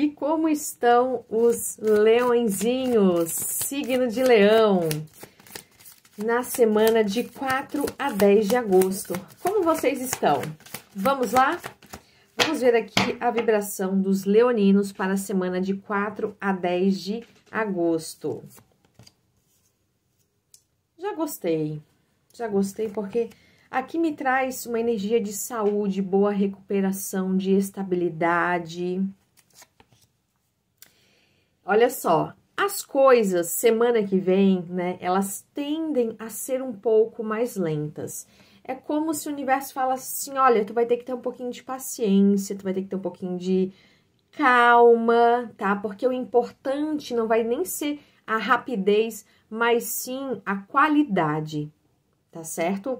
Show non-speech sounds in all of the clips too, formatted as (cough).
E como estão os leõezinhos, signo de leão, na semana de 4 a 10 de agosto? Como vocês estão? Vamos lá? Vamos ver aqui a vibração dos leoninos para a semana de 4 a 10 de agosto. Já gostei, já gostei porque aqui me traz uma energia de saúde, boa recuperação, de estabilidade Olha só, as coisas semana que vem, né, elas tendem a ser um pouco mais lentas. É como se o universo falasse assim, olha, tu vai ter que ter um pouquinho de paciência, tu vai ter que ter um pouquinho de calma, tá? Porque o importante não vai nem ser a rapidez, mas sim a qualidade, tá certo?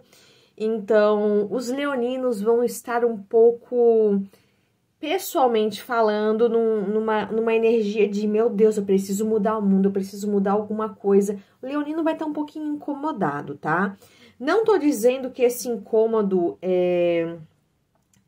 Então, os leoninos vão estar um pouco pessoalmente falando, num, numa, numa energia de meu Deus, eu preciso mudar o mundo, eu preciso mudar alguma coisa, o leonino vai estar um pouquinho incomodado, tá? Não tô dizendo que esse incômodo é,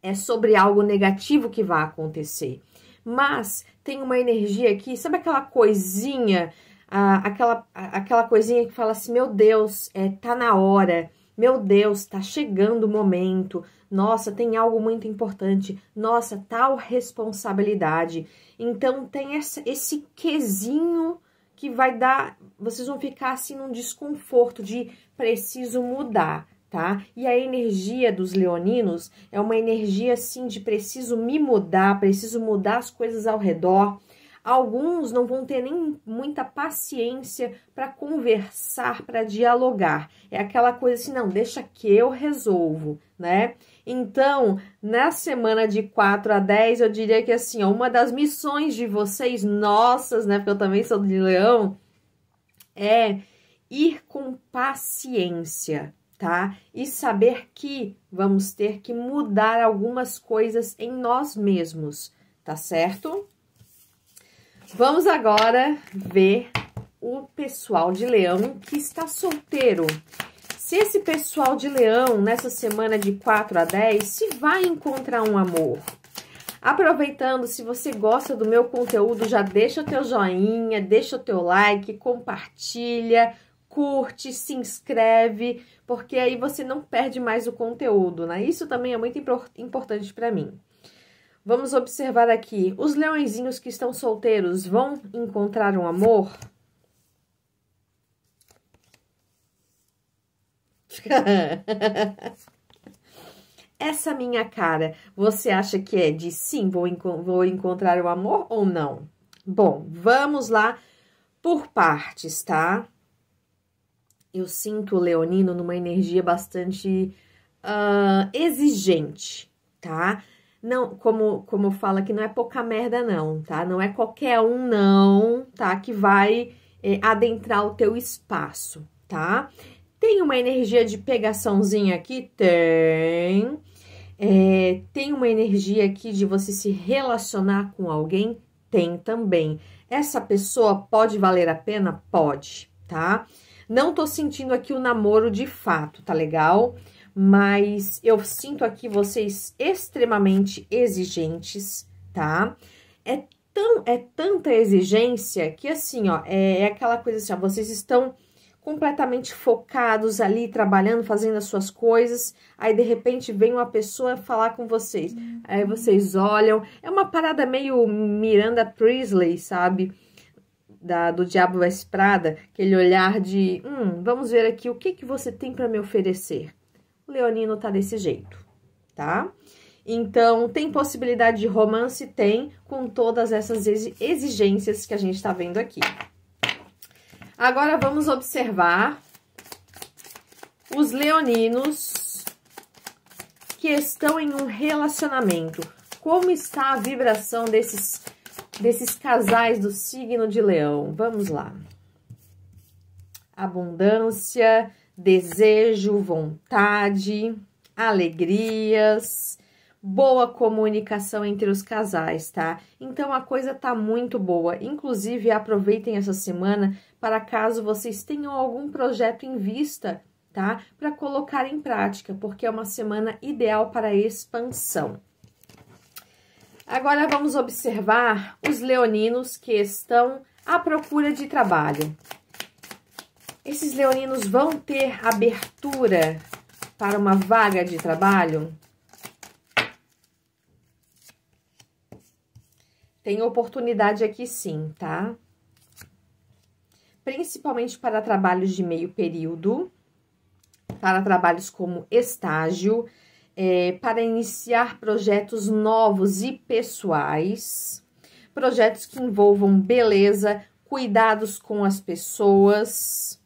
é sobre algo negativo que vai acontecer, mas tem uma energia aqui, sabe aquela coisinha, a aquela, aquela coisinha que fala assim, meu Deus, é, tá na hora, meu Deus, está chegando o momento. Nossa, tem algo muito importante. Nossa, tal responsabilidade. Então tem essa, esse quesinho que vai dar, vocês vão ficar assim num desconforto de preciso mudar, tá? E a energia dos leoninos é uma energia assim de preciso me mudar, preciso mudar as coisas ao redor, Alguns não vão ter nem muita paciência para conversar, para dialogar. É aquela coisa assim, não, deixa que eu resolvo, né? Então, na semana de 4 a 10, eu diria que assim, ó, uma das missões de vocês, nossas, né, porque eu também sou de leão, é ir com paciência, tá? E saber que vamos ter que mudar algumas coisas em nós mesmos, tá certo? Vamos agora ver o pessoal de leão que está solteiro. Se esse pessoal de leão, nessa semana de 4 a 10, se vai encontrar um amor. Aproveitando, se você gosta do meu conteúdo, já deixa o teu joinha, deixa o teu like, compartilha, curte, se inscreve, porque aí você não perde mais o conteúdo, né? Isso também é muito impor importante para mim. Vamos observar aqui. Os leõezinhos que estão solteiros vão encontrar um amor? (laughs) Essa minha cara, você acha que é de sim, vou, enco vou encontrar o um amor ou não? Bom, vamos lá por partes, tá? Eu sinto o Leonino numa energia bastante uh, exigente, Tá? não, como, como fala que não é pouca merda não, tá? Não é qualquer um não, tá? Que vai é, adentrar o teu espaço, tá? Tem uma energia de pegaçãozinha aqui? Tem. É, tem uma energia aqui de você se relacionar com alguém? Tem também. Essa pessoa pode valer a pena? Pode, tá? Não tô sentindo aqui o namoro de fato, tá legal? Tá? mas eu sinto aqui vocês extremamente exigentes, tá? É tão, é tanta exigência que assim, ó, é, é aquela coisa assim, ó, vocês estão completamente focados ali, trabalhando, fazendo as suas coisas. Aí, de repente, vem uma pessoa falar com vocês. Uhum. Aí vocês olham. É uma parada meio Miranda Priestley, sabe? Da, do Diabo Vesprada, Aquele olhar de, hum, vamos ver aqui o que, que você tem para me oferecer leonino tá desse jeito, tá? Então, tem possibilidade de romance? Tem, com todas essas exigências que a gente tá vendo aqui. Agora, vamos observar os leoninos que estão em um relacionamento. Como está a vibração desses, desses casais do signo de leão? Vamos lá. Abundância desejo, vontade, alegrias, boa comunicação entre os casais, tá? Então a coisa tá muito boa. Inclusive, aproveitem essa semana para caso vocês tenham algum projeto em vista, tá? Para colocar em prática, porque é uma semana ideal para expansão. Agora vamos observar os leoninos que estão à procura de trabalho. Esses leoninos vão ter abertura para uma vaga de trabalho? Tem oportunidade aqui sim, tá? Principalmente para trabalhos de meio período, para trabalhos como estágio, é, para iniciar projetos novos e pessoais, projetos que envolvam beleza, cuidados com as pessoas,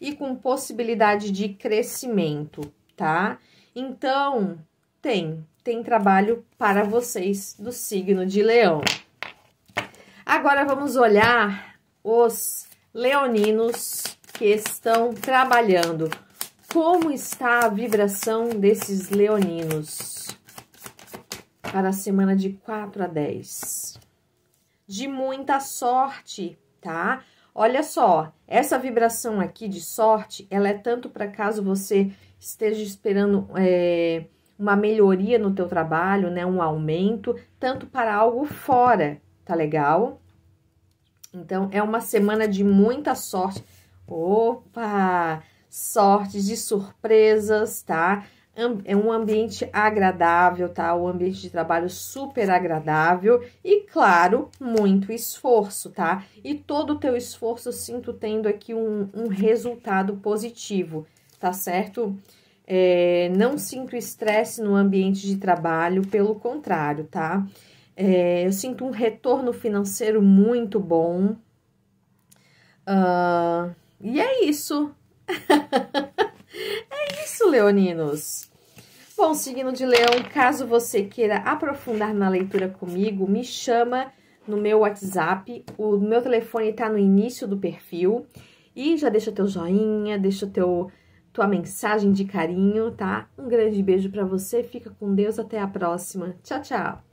e com possibilidade de crescimento, tá? Então, tem, tem trabalho para vocês do signo de Leão. Agora vamos olhar os leoninos que estão trabalhando. Como está a vibração desses leoninos para a semana de 4 a 10? De muita sorte, tá? Olha só, essa vibração aqui de sorte, ela é tanto para caso você esteja esperando é, uma melhoria no teu trabalho, né, um aumento, tanto para algo fora, tá legal? Então, é uma semana de muita sorte. Opa! Sortes de surpresas, tá? é um ambiente agradável, tá? Um ambiente de trabalho super agradável e, claro, muito esforço, tá? E todo o teu esforço, sinto tendo aqui um, um resultado positivo, tá certo? É, não sinto estresse no ambiente de trabalho, pelo contrário, tá? É, eu sinto um retorno financeiro muito bom. Uh, e é isso. (laughs) é isso, leoninos. Bom, signo de leão, caso você queira aprofundar na leitura comigo, me chama no meu WhatsApp. O meu telefone tá no início do perfil. E já deixa teu joinha, deixa teu tua mensagem de carinho, tá? Um grande beijo para você, fica com Deus, até a próxima. Tchau, tchau.